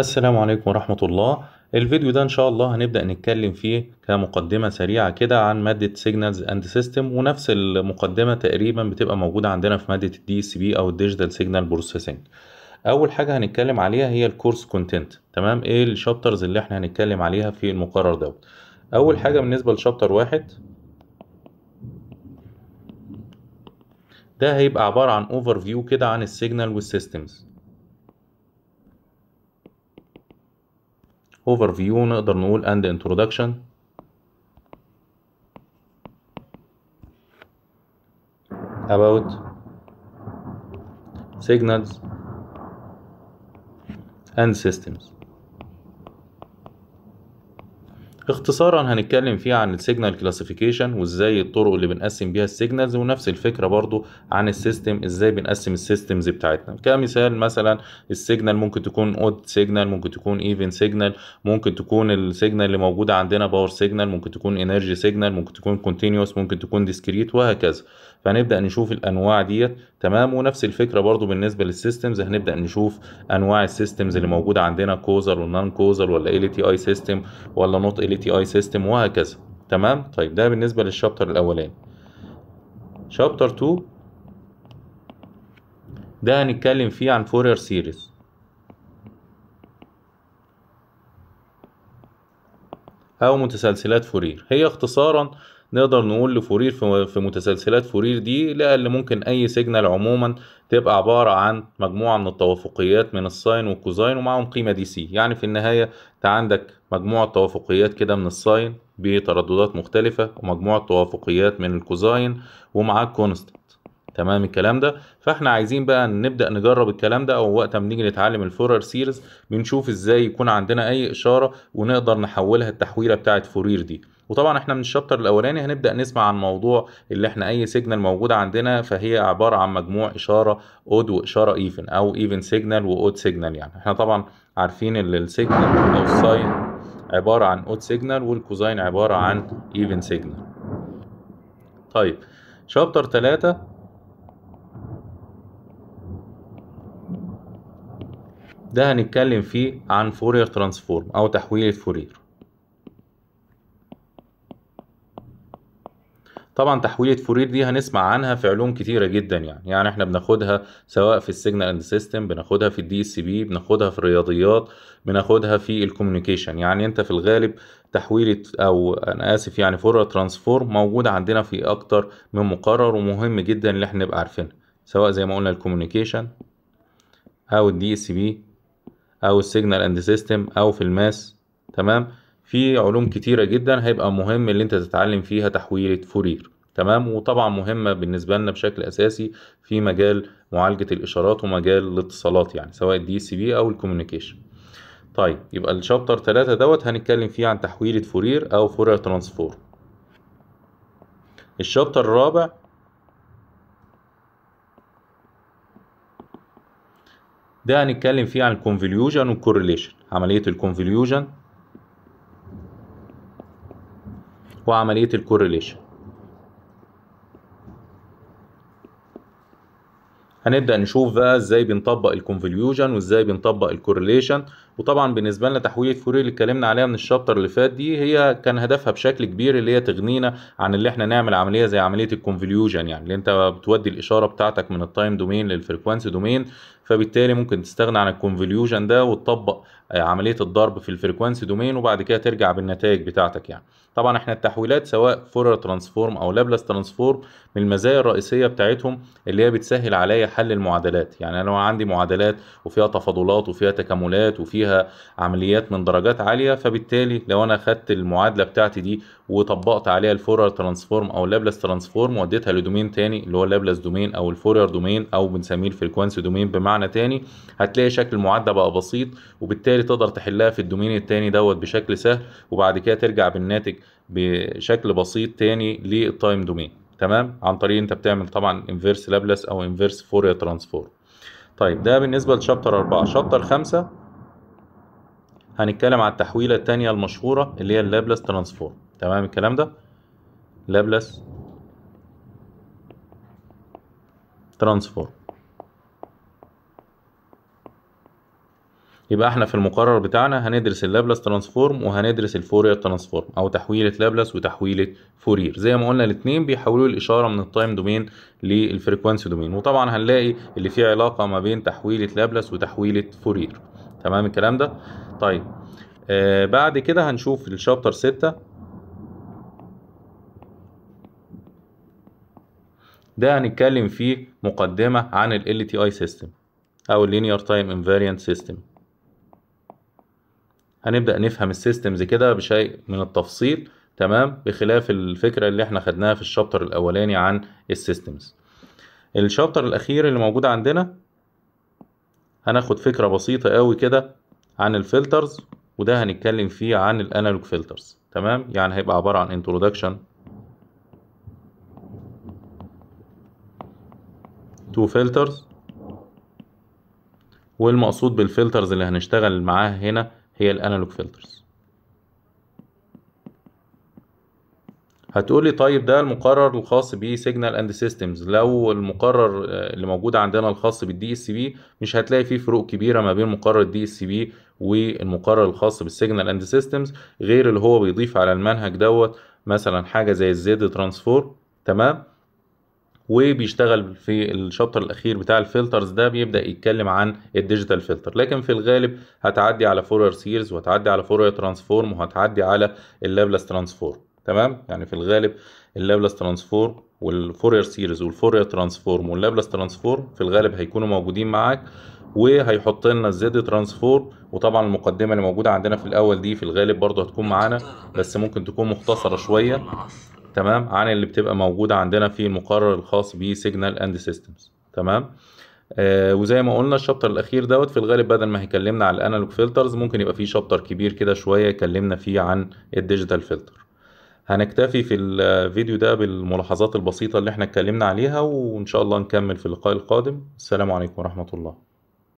السلام عليكم ورحمة الله الفيديو ده ان شاء الله هنبدأ نتكلم فيه كمقدمة سريعة كده عن مادة سيجنالز اند سيستم ونفس المقدمة تقريبا بتبقى موجودة عندنا في مادة الدي سي بي او الديجيتال سيجنال بروسيسنج اول حاجة هنتكلم عليها هي الكورس كونتنت تمام ايه الشابترز اللي احنا هنتكلم عليها في المقرر دوت اول حاجة بالنسبة لشابتر واحد ده هيبقى عبارة عن اوفر فيو كده عن السيجنال والسيستمز overview نقدر نقول and introduction about signals and systems اختصارا هنتكلم فيه عن السيجنال كلاسيفيكيشن وازاي الطرق اللي بنقسم بيها السيجنالز ونفس الفكره برضو عن السيستم ازاي بنقسم السيستمز بتاعتنا كمثال مثلا السيجنال ممكن تكون اود سيجنال ممكن تكون ايفن سيجنال ممكن تكون السيجنال اللي موجوده عندنا باور سيجنال ممكن تكون انرجي سيجنال ممكن تكون كونتينيوس ممكن تكون ديسكريت وهكذا فهنبدا نشوف الانواع ديت تمام ونفس الفكره برضو بالنسبه للسيستمز هنبدا نشوف انواع السيستمز اللي موجوده عندنا كوزر ونان كوزر ولا ال تي اي سيستم ولا نوت ال تي اي سيستم وهكذا تمام طيب ده بالنسبه للشابتر الاولاني شابتر 2 ده هنتكلم فيه عن فورير سيريز او متسلسلات فورير هي اختصارا نقدر نقول لفورير في متسلسلات فورير دي لقى اللي ممكن أي سيجنال عموما تبقى عبارة عن مجموعة من التوافقيات من الساين والكوزاين ومعهم قيمة دي سي يعني في النهاية أنت عندك مجموعة توافقيات كده من الساين بترددات مختلفة ومجموعة توافقيات من الكوزاين ومعاك كونستنت تمام الكلام ده فاحنا عايزين بقى نبدا نجرب الكلام ده او وقت ما نيجي نتعلم الفورير سيريز بنشوف ازاي يكون عندنا اي اشاره ونقدر نحولها التحويله بتاعه فورير دي وطبعا احنا من الشابتر الاولاني هنبدا نسمع عن موضوع اللي احنا اي سيجنال موجوده عندنا فهي عباره عن مجموع اشاره اود واشاره ايفن او ايفن سيجنال واود سيجنال يعني احنا طبعا عارفين ان السيجنال او الساين عباره عن اود سيجنال والكوزاين عباره عن ايفن سيجنال طيب شابتر 3 ده هنتكلم فيه عن فورير ترانسفورم او تحويل الفورير طبعا تحويله فورير دي هنسمع عنها في علوم كتيره جدا يعني يعني احنا بناخدها سواء في السيجنال اند سيستم بناخدها في الدي اس بي بناخدها في الرياضيات بناخدها في الكوميونيكيشن يعني انت في الغالب تحويله او انا اسف يعني فورا ترانسفورم موجودة عندنا في اكتر من مقرر ومهم جدا اللي احنا نبقى عارفينها سواء زي ما قلنا الكوميونيكيشن او الدي اس بي او السيجنال اند سيستم او في الماس تمام في علوم كتيرة جدا هيبقى مهم اللي انت تتعلم فيها تحويلة فورير تمام وطبعا مهمة بالنسبة لنا بشكل أساسي في مجال معالجة الإشارات ومجال الاتصالات يعني سواء الدي سي بي أو الكوميونيكيشن طيب يبقى الشابتر 3 دوت هنتكلم فيه عن تحويلة فورير أو فورير ترانسفورم الشابتر الرابع ده هنتكلم فيه عن الكونفليوجن والكورليشن عملية الكونفليوجن وعملية الكورليشن هنبدأ نشوف بقى ازاي بنطبق الكونفوليوجن وازاي بنطبق الكورليشن وطبعا بالنسبة لنا تحويل فوريه اللي اتكلمنا عليها من الشابتر اللي فات دي هي كان هدفها بشكل كبير اللي هي تغنينا عن اللي احنا نعمل عملية زي عملية الكونفوليوجن يعني اللي انت بتودي الإشارة بتاعتك من التايم دومين للفريكوانسي دومين فبالتالي ممكن تستغنى عن الكونفوليوجن ده وتطبق آه، عمليه الضرب في الفريكوانسي دومين وبعد كده ترجع بالنتائج بتاعتك يعني طبعا احنا التحويلات سواء فورير ترانسفورم او لابلاس ترانسفورم من المزايا الرئيسيه بتاعتهم اللي هي بتسهل عليا حل المعادلات يعني انا لو عندي معادلات وفيها تفاضلات وفيها تكاملات وفيها عمليات من درجات عاليه فبالتالي لو انا خدت المعادله بتاعتي دي وطبقت عليها الفورير ترانسفورم او لابلاس ترانسفورم وديتها لدومين تاني اللي هو لابلاس دومين او الفورير دومين او بنسميه الفريكوانسي دومين بمعنى بمعنى تاني هتلاقي شكل المعادله بقى بسيط وبالتالي تقدر تحلها في الدومين التاني دوت بشكل سهل وبعد كده ترجع بالناتج بشكل بسيط تاني للتايم دومين تمام عن طريق انت بتعمل طبعا انفيرس لابلاس او انفيرس فوريا ترانسفورم طيب ده بالنسبه لشابتر 4 شابتر 5 هنتكلم على التحويله الثانيه المشهوره اللي هي اللابلاس ترانسفورم تمام الكلام ده لابلاس ترانسفورم يبقى احنا في المقرر بتاعنا هندرس اللابلاس ترانسفورم وهندرس الفورير ترانسفورم او تحويله لابلاس وتحويله فورير زي ما قلنا الاثنين بيحولوا الاشاره من التايم دومين للفريكوانسي دومين وطبعا هنلاقي اللي فيه علاقه ما بين تحويله لابلاس وتحويله فورير تمام الكلام ده طيب آه بعد كده هنشوف الشابتر 6 ده هنتكلم فيه مقدمه عن ال LTI سيستم او اللينير تايم انفاريانت سيستم هنبدا نفهم السيستمز كده بشيء من التفصيل تمام بخلاف الفكره اللي احنا خدناها في الشابتر الاولاني عن السيستمز الشابتر الاخير اللي موجود عندنا هناخد فكره بسيطه قوي كده عن الفلترز وده هنتكلم فيه عن الانالوج فلترز تمام يعني هيبقى عباره عن انترودكشن تو فلترز والمقصود بالفلترز اللي هنشتغل معاها هنا هي الانالوج فلترز هتقولي طيب ده المقرر الخاص سيجنال اند سيستمز لو المقرر آه، اللي موجود عندنا الخاص بالدي اس بي مش هتلاقي فيه فروق كبيره ما بين مقرر الدي اس بي والمقرر الخاص بالسيجنال اند سيستمز غير اللي هو بيضيف على المنهج دوت مثلا حاجه زي الزد ترانسفور تمام وبيشتغل في الشابتر الاخير بتاع الفلترز ده بيبدا يتكلم عن الديجيتال فلتر لكن في الغالب هتعدي على فورير سيرز وهتعدي على فورير ترانسفورم وهتعدي على اللابلاس ترانسفورم تمام يعني في الغالب اللابلاس ترانسفورم والفورير سيريز والفورير ترانسفورم واللابلاس ترانسفورم في الغالب هيكونوا موجودين معاك وهيحط لنا الزد ترانسفورم وطبعا المقدمه اللي موجوده عندنا في الاول دي في الغالب برضه هتكون معانا بس ممكن تكون مختصره شويه تمام عن اللي بتبقى موجوده عندنا في المقرر الخاص بسيجنال اند سيستمز تمام آه وزي ما قلنا الشابتر الاخير دوت في الغالب بدل ما هيكلمنا على الانالوج فلترز ممكن يبقى فيه شابتر كبير كده شويه يكلمنا فيه عن الديجيتال فلتر هنكتفي في الفيديو ده بالملاحظات البسيطه اللي احنا اتكلمنا عليها وان شاء الله نكمل في اللقاء القادم السلام عليكم ورحمه الله